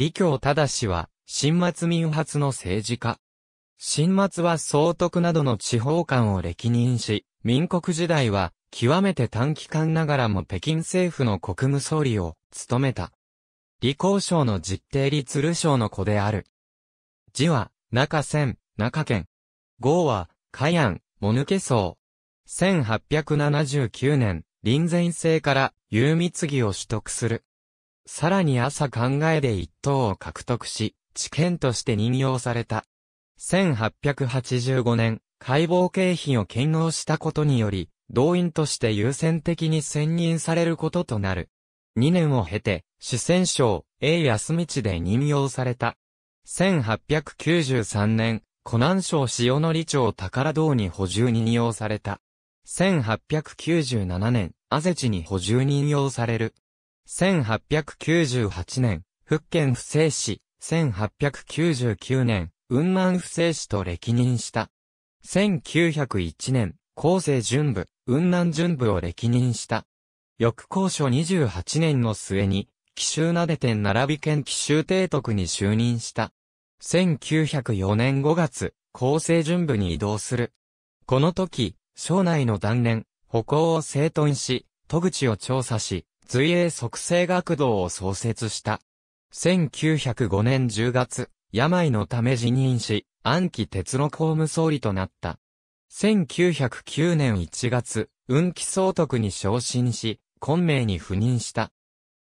李強氏は、新末民発の政治家。新末は総督などの地方官を歴任し、民国時代は、極めて短期間ながらも北京政府の国務総理を務めた。李光省の実定李鶴省の子である。字は、中千、中県。号は、海安、もぬけ層。1879年、臨前生から、有密義を取得する。さらに朝考えで一等を獲得し、知見として任用された。1885年、解剖経費を兼納したことにより、動員として優先的に選任されることとなる。2年を経て、四川省 A 安道で任用された。1893年、湖南省塩里町宝堂に補充任用された。1897年、安ゼ地に補充任用される。1898年、福建不正市、1899年、雲南不正史と歴任した。1901年、厚生準部、雲南準部を歴任した。翌高所28年の末に、紀州なでて並び県紀州提督に就任した。1904年5月、厚生準部に移動する。この時、省内の断念、歩行を整頓し、戸口を調査し、随英促成学堂を創設した。1905年10月、病のため辞任し、暗記哲の公務総理となった。1909年1月、運気総督に昇進し、昆明に赴任した。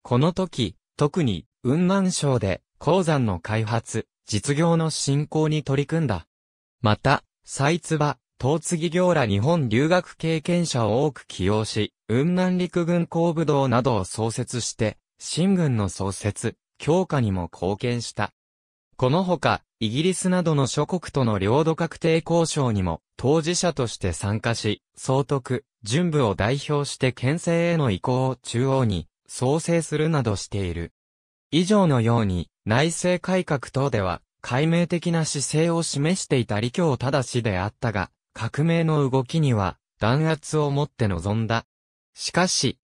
この時、特に、雲南省で、鉱山の開発、実業の振興に取り組んだ。また、サイツバ、東継業ら日本留学経験者を多く起用し、雲南陸軍工部道などを創設して、新軍の創設、強化にも貢献した。このほか、イギリスなどの諸国との領土確定交渉にも、当事者として参加し、総督、準部を代表して県政への移行を中央に、創生するなどしている。以上のように、内政改革等では、解明的な姿勢を示していた李強正であったが、革命の動きには、弾圧をもって臨んだ。しかし、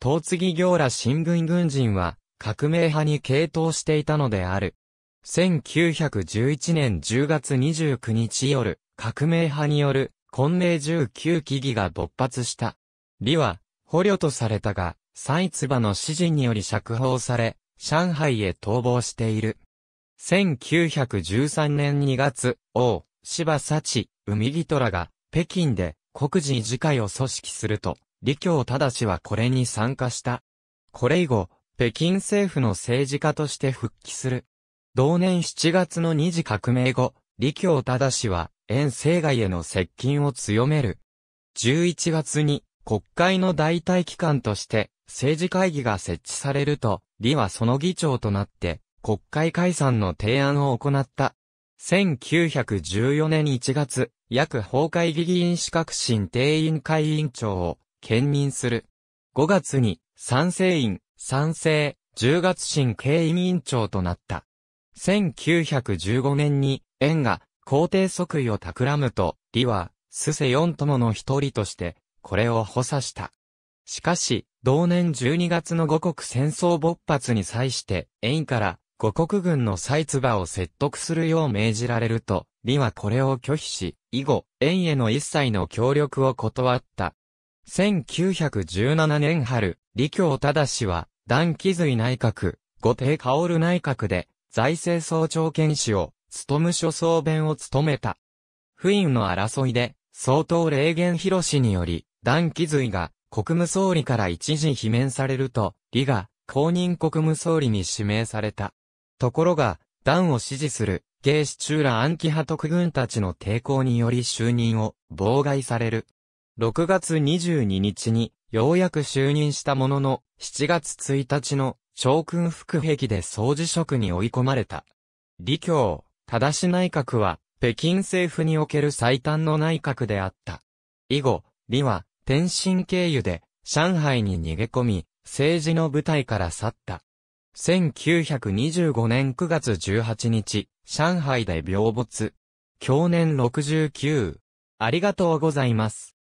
トーツギ行ら新軍軍人は、革命派に傾倒していたのである。1911年10月29日夜、革命派による、混迷19機儀が勃発した。李は、捕虜とされたが、ツバの指示により釈放され、上海へ逃亡している。1913年2月、王、柴幸、海木虎が、北京で、国事次会を組織すると、李強正はこれに参加した。これ以後、北京政府の政治家として復帰する。同年7月の二次革命後、李強正は、遠征外への接近を強める。11月に、国会の代替機関として、政治会議が設置されると、李はその議長となって、国会解散の提案を行った。1914年1月、約崩壊議議員資格審定委員会委員長を兼任する。5月に、賛成院、賛成、10月新経委員長となった。1915年に、縁が、皇帝即位を企むと、李は、スセ四友の一人として、これを補佐した。しかし、同年12月の五国戦争勃発に際して、縁から五国軍の再唾を説得するよう命じられると、李はこれを拒否し、以後、縁への一切の協力を断った。1917年春、李強氏は、段気髄内閣、後帝薫内閣で、財政総長検視を、務む所総弁を務めた。不意の争いで、総統霊言広氏により、段気髄が、国務総理から一時罷免されると、李が、公認国務総理に指名された。ところが、段を支持する、芸師中ら暗記派特軍たちの抵抗により就任を妨害される。6月22日に、ようやく就任したものの、7月1日の、将軍副壁で総辞職に追い込まれた。李強、正し内閣は、北京政府における最短の内閣であった。以後、李は、天津経由で、上海に逃げ込み、政治の舞台から去った。1925年9月18日、上海で病没。去年69。ありがとうございます。